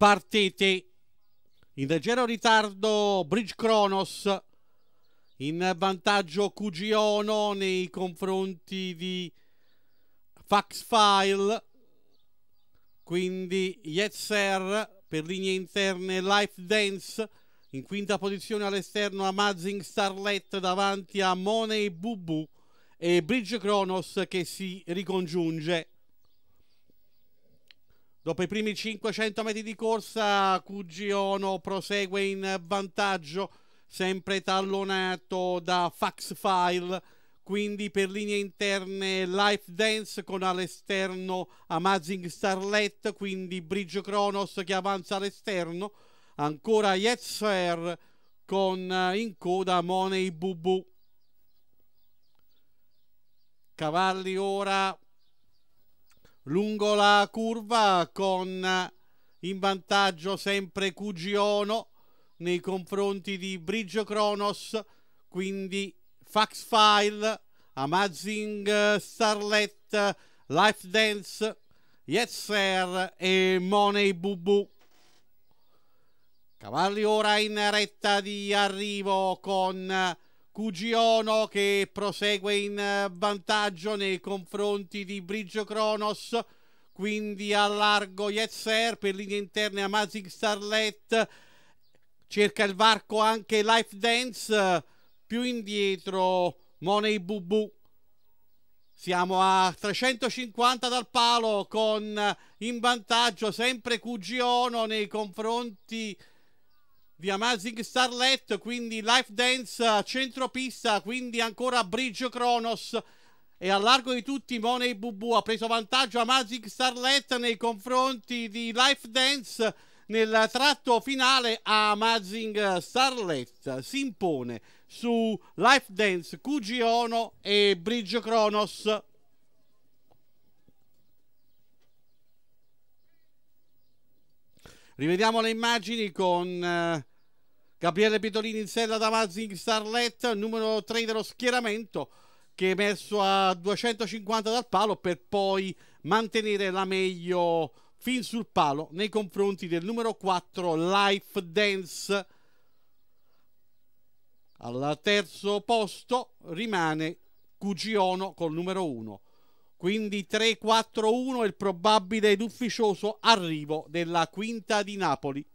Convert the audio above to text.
partiti. In leggero ritardo Bridge Kronos in vantaggio Cugiono nei confronti di Fax File quindi Yetzer per linee interne Life Dance in quinta posizione all'esterno Amazing Starlet davanti a Money Bubu e Bridge Kronos che si ricongiunge Dopo i primi 500 metri di corsa, QG Ono prosegue in vantaggio, sempre tallonato da Fax File. Quindi per linee interne Life Dance con all'esterno Amazing Starlet, quindi Bridge Kronos che avanza all'esterno. Ancora Yetzer con eh, in coda Money Bubu. Cavalli ora lungo la curva con eh, in vantaggio sempre Cugiono nei confronti di Brigio Cronos, quindi Fax File, Amazing eh, Starlet, Life Dance, Yes Sir e Money Bubu. Cavalli ora in retta di arrivo con eh, Cugiono che prosegue in eh, vantaggio nei confronti di Brigio Cronos quindi a largo Yetzer per linee interne a Amazing Starlet cerca il varco anche Life Dance più indietro Money Bubu siamo a 350 dal palo con eh, in vantaggio sempre Cugiono nei confronti di Amazing Starlet, quindi Life Dance a eh, centropista, quindi ancora Bridge Kronos e al largo di tutti Money Bubu ha preso vantaggio Amazing Starlet nei confronti di Life Dance nel tratto finale Amazing Starlet si impone su Life Dance, QG Ono e Bridge Kronos rivediamo le immagini con eh, Gabriele Pedolini in sella da Mazing Starlet, numero 3 dello schieramento, che è messo a 250 dal palo per poi mantenere la meglio fin sul palo nei confronti del numero 4 Life Dance. Al terzo posto rimane Cugiono col numero 1. Quindi 3-4-1 è il probabile ed ufficioso arrivo della quinta di Napoli.